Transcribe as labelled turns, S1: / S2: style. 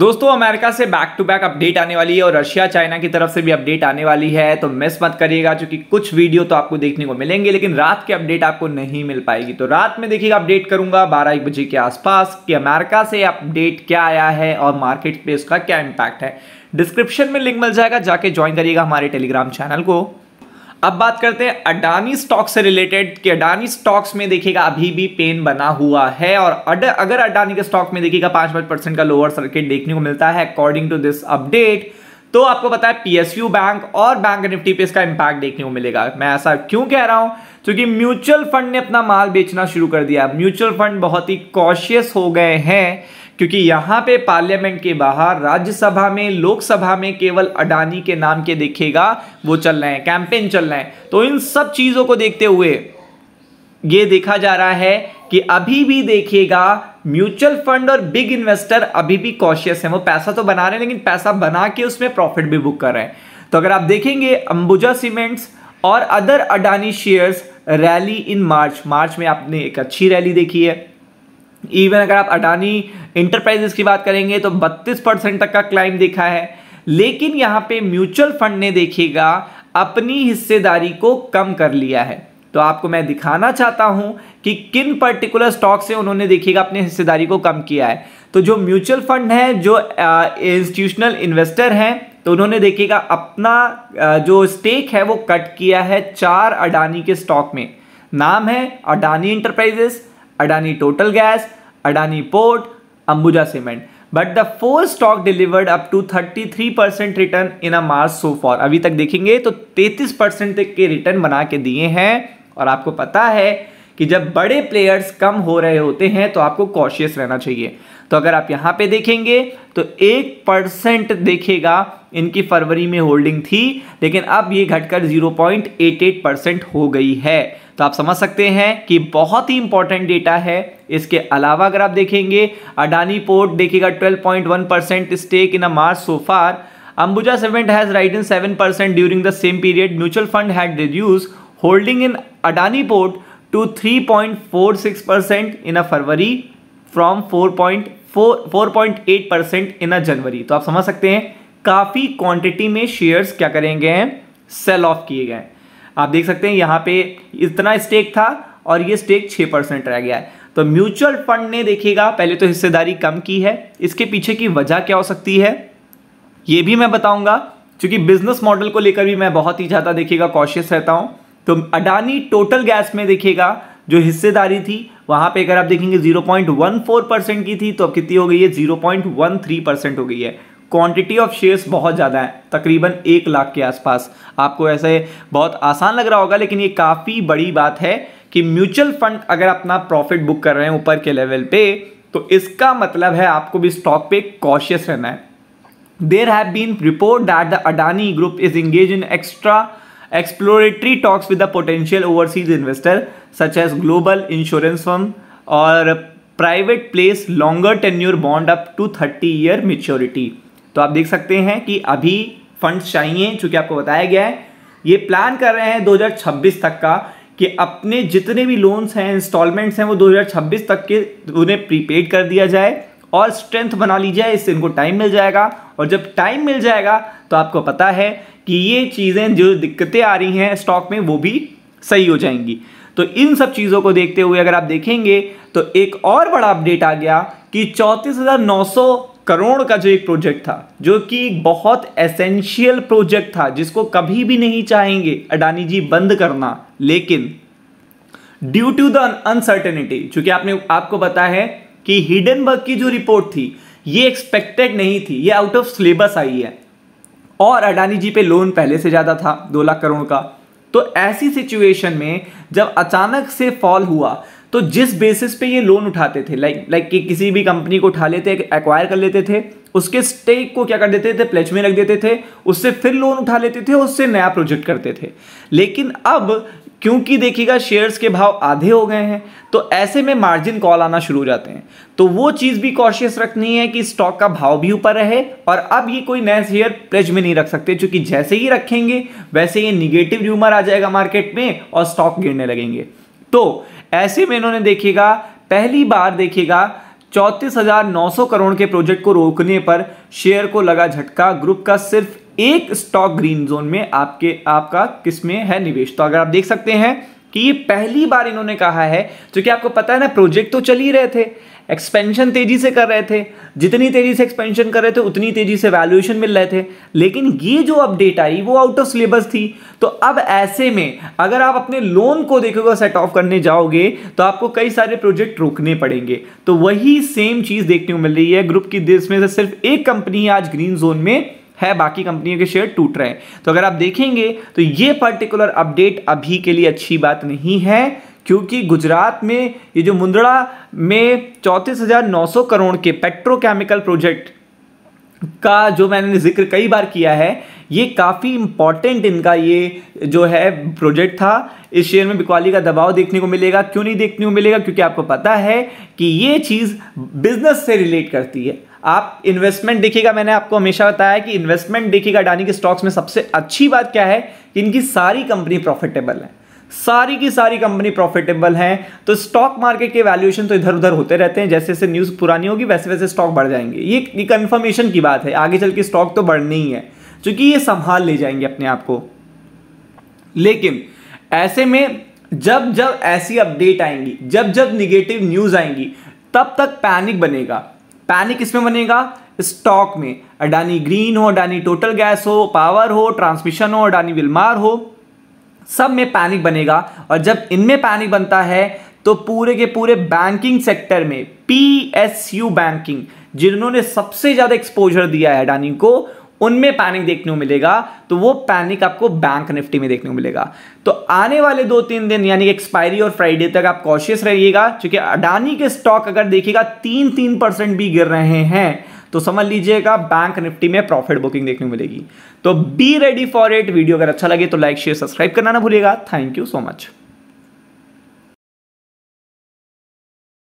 S1: दोस्तों अमेरिका से back to back update आने वाली है और रशिया चाइना की तरफ से भी अपडेट आने वाली है तो मिस मत करिएगा क्योंकि कुछ वीडियो तो आपको देखने को मिलेंगे लेकिन रात के अपडेट आपको नहीं मिल पाएगी तो रात में देखिएगा अपडेट करूंगा बारह एक बजे के आसपास कि अमेरिका से अपडेट क्या आया है और मार्केट पे उसका क्या इम्पैक्ट है डिस्क्रिप्शन में लिंक मिल जाएगा जाके ज्वाइन करिएगा हमारे टेलीग्राम चैनल को अब बात करते हैं अडानी स्टॉक से रिलेटेड कि अडानी स्टॉक्स में देखिएगा अभी भी पेन बना हुआ है और अड, अगर अडानी के स्टॉक में देखिएगा पांच पांच परसेंट का लोअर सर्किट देखने को मिलता है अकॉर्डिंग टू दिस अपडेट तो आपको पता है पीएसयू बैंक और बैंक निफ्टी पे इसका इंपैक्ट देखने को मिलेगा मैं ऐसा क्यों कह रहा हूं क्योंकि म्यूचुअल फंड ने अपना माल बेचना शुरू कर दिया म्यूचुअल फंड बहुत ही कॉशियस हो गए हैं क्योंकि यहां पे पार्लियामेंट के बाहर राज्यसभा में लोकसभा में केवल अडानी के नाम के देखेगा वो चल रहे हैं कैंपेन चल रहे हैं तो इन सब चीज़ों को देखते हुए ये देखा जा रहा है कि अभी भी देखिएगा म्यूचुअल फंड और बिग इन्वेस्टर अभी भी कॉशियस हैं वो पैसा तो बना रहे हैं लेकिन पैसा बना के उसमें प्रॉफिट भी बुक कर रहे हैं तो अगर आप देखेंगे अंबुजा सीमेंट्स और other Adani shares rally in March March में आपने एक अच्छी रैली देखी है इवन अगर आप अडानी इंटरप्राइजेस की बात करेंगे तो 32 परसेंट तक का क्लाइम देखा है लेकिन यहाँ पे म्यूचुअल फंड ने देखिएगा अपनी हिस्सेदारी को कम कर लिया है तो आपको मैं दिखाना चाहता हूं कि किन पर्टिकुलर स्टॉक से उन्होंने देखिएगा अपने हिस्सेदारी को कम किया है तो जो म्यूचुअल फंड है जो इंस्टीट्यूशनल इन्वेस्टर हैं तो उन्होंने देखिएगा अपना आ, जो स्टेक है वो कट किया है चार अडानी के स्टॉक में नाम है Adani enterprises Adani total gas Adani port Ambuja cement but the four stock delivered up to 33 percent return in a March so far अभी तक देखेंगे तो 33 परसेंट के रिटर्न बना के दिए हैं और आपको पता है कि जब बड़े प्लेयर्स कम हो रहे होते हैं तो आपको कॉशियस रहना चाहिए तो अगर आप यहां पे देखेंगे तो एक परसेंट देखेगा इनकी फरवरी में होल्डिंग थी लेकिन अब ये घटकर 0.88 परसेंट हो गई है तो आप समझ सकते हैं कि बहुत ही इंपॉर्टेंट डेटा है इसके अलावा अगर आप देखेंगे अडानी पोर्ट देखेगा 12.1 percent stake in a March so far Ambuja has right in seven during the same period mutual fund had reduce holding in Adani port four 3.46 percent in a February from 4.4 percent in a January तो आप समझ सकते हैं काफ़ी quantity में shares क्या करेंगे cell of किए गए आप देख सकते हैं यहां पे इतना स्टेक था और ये स्टेक छह परसेंट रह गया है तो म्यूचुअल फंड ने देखिएगा पहले तो हिस्सेदारी कम की है इसके पीछे की वजह क्या हो सकती है ये भी मैं बताऊंगा क्योंकि बिजनेस मॉडल को लेकर भी मैं बहुत ही ज़्यादा देखिएगा कॉशियस रहता हूँ तो अडानी टोटल गैस में देखिएगा जो हिस्सेदारी थी वहां पे अगर आप देखेंगे 0.14 परसेंट की थी तो अब कितनी हो गई है 0.13 परसेंट हो गई है क्वांटिटी ऑफ शेयर्स बहुत ज़्यादा है तकरीबन एक लाख के आसपास आपको ऐसे बहुत आसान लग रहा होगा लेकिन ये काफ़ी बड़ी बात है कि म्यूचुअल फंड अगर अपना प्रॉफिट बुक कर रहे हैं ऊपर के लेवल पे तो इसका मतलब है आपको भी स्टॉक पे कॉशियस रहना है there have been report that the Adani group is engage in extra exploratory talks with the potential overseas investor such as global insurance firm और private place longer tenure bond up to thirty year maturity तो आप देख सकते हैं कि अभी funds चाहिए चूंकि आपको बताया गया है ये प्लान कर रहे हैं 2026 तक का कि अपने जितने भी लोन्स हैं इंस्टॉलमेंट्स हैं वो 2026 तक के उन्हें प्रीपेड कर दिया जाए और स्ट्रेंथ बना लीजिए इससे इनको टाइम मिल जाएगा और जब टाइम मिल जाएगा तो आपको पता है कि ये चीज़ें जो दिक्कतें आ रही हैं स्टॉक में वो भी सही हो जाएंगी तो इन सब चीज़ों को देखते हुए अगर आप देखेंगे तो एक और बड़ा अपडेट आ गया कि चौंतीस करोड़ का जो एक प्रोजेक्ट था जो कि बहुत एसेंशियल प्रोजेक्ट था जिसको कभी भी नहीं चाहेंगे अडानी जी बंद करना लेकिन ड्यू टू द अनसर्टेनिटी चूंकि आपने आपको बताया है कि हिडनबर्ग की जो रिपोर्ट थी ये एक्सपेक्टेड नहीं थी ये आउट ऑफ सिलेबस आई है और अडानी जी पे लोन पहले से ज़्यादा था दो लाख करोड़ का तो ऐसी सिचुएशन में जब अचानक से फॉल हुआ तो जिस बेसिस पे ये लोन उठाते थे लाइक लाइक कि किसी भी कंपनी को उठा लेते एक्वायर कर लेते थे उसके स्टेक को क्या कर देते थे प्लेज में रख देते थे उससे फिर लोन उठा लेते थे उससे नया प्रोजेक्ट करते थे लेकिन अब क्योंकि देखिएगा शेयर्स के भाव आधे हो गए हैं तो ऐसे में मार्जिन कॉल आना शुरू हो जाते हैं तो वो चीज़ भी कॉशियस रखनी है कि स्टॉक का भाव भी ऊपर रहे और अब ये कोई नए शेयर प्रेज में नहीं रख सकते क्योंकि जैसे ही रखेंगे वैसे ये निगेटिव र्यूमर आ जाएगा मार्केट में और स्टॉक गिरने लगेंगे तो ऐसे में इन्होंने देखिएगा पहली बार देखिएगा चौंतीस करोड़ के प्रोजेक्ट को रोकने पर शेयर को लगा झटका ग्रुप का सिर्फ एक स्टॉक ग्रीन जोन में आपके आपका किस में है निवेश तो अगर आप देख सकते हैं कि ये पहली बार इन्होंने कहा है क्योंकि आपको पता है ना प्रोजेक्ट तो चल ही रहे थे एक्सपेंशन तेजी से कर रहे थे जितनी तेजी से एक्सपेंशन कर रहे थे उतनी तेजी से वैल्यूएशन मिल रहे थे लेकिन ये जो अपडेट आई वो आउट ऑफ सिलेबस थी तो अब ऐसे में अगर आप अपने लोन को देखोगे सेट ऑफ करने जाओगे तो आपको कई सारे प्रोजेक्ट रोकने पड़ेंगे तो वही सेम चीज़ देखने को मिल रही है ग्रुप की देश में से सिर्फ एक कंपनी आज ग्रीन जोन में है बाकी कंपनियों के शेयर टूट रहे हैं तो अगर आप देखेंगे तो ये पर्टिकुलर अपडेट अभी के लिए अच्छी बात नहीं है क्योंकि गुजरात में ये जो मुंद्रा में चौंतीस हज़ार नौ सौ करोड़ के पेट्रोकेमिकल प्रोजेक्ट का जो मैंने जिक्र कई बार किया है ये काफ़ी इंपॉर्टेंट इनका ये जो है प्रोजेक्ट था इस शेयर में बिकवाली का दबाव देखने को मिलेगा क्यों नहीं देखने को मिलेगा क्योंकि आपको पता है कि ये चीज़ बिजनेस से रिलेट करती है आप इन्वेस्टमेंट देखिएगा मैंने आपको हमेशा बताया कि इन्वेस्टमेंट देखिएगा अडानी के स्टॉक्स में सबसे अच्छी बात क्या है कि इनकी सारी कंपनी प्रॉफिटेबल है सारी की सारी कंपनी प्रॉफिटेबल हैं तो स्टॉक मार्केट के वैल्यूएशन तो इधर उधर होते रहते हैं जैसे जैसे न्यूज़ पुरानी होगी वैसे वैसे स्टॉक बढ़ जाएंगे ये कंफर्मेशन की बात है आगे चल के स्टॉक तो बढ़नी ही है क्योंकि ये संभाल ले जाएंगे अपने आप को लेकिन ऐसे में जब जब ऐसी अपडेट आएंगी जब जब निगेटिव न्यूज़ आएंगी तब तक पैनिक बनेगा पैनिक इसमें बनेगा स्टॉक में अडानी ग्रीन हो अडानी टोटल गैस हो पावर हो ट्रांसमिशन हो अडानी विलमार हो सब में पैनिक बनेगा और जब इनमें पैनिक बनता है तो पूरे के पूरे बैंकिंग सेक्टर में पीएसयू बैंकिंग जिन्होंने सबसे ज़्यादा एक्सपोजर दिया है अडानी को उनमें पैनिक देखने को मिलेगा तो वो पैनिक आपको बैंक निफ्टी में देखने को मिलेगा तो आने वाले दो तीन दिन यानी एक्सपायरी और फ्राइडे तक आप कॉशियस रहिएगा क्योंकि अडानी के स्टॉक अगर देखिएगा तीन तीन परसेंट भी गिर रहे हैं तो समझ लीजिएगा बैंक निफ्टी में प्रॉफिट बुकिंग देखने को मिलेगी तो be ready for it video अगर अच्छा लगे तो लाइक शेयर सब्सक्राइब करना ना भूलिएगा थैंक यू सो मच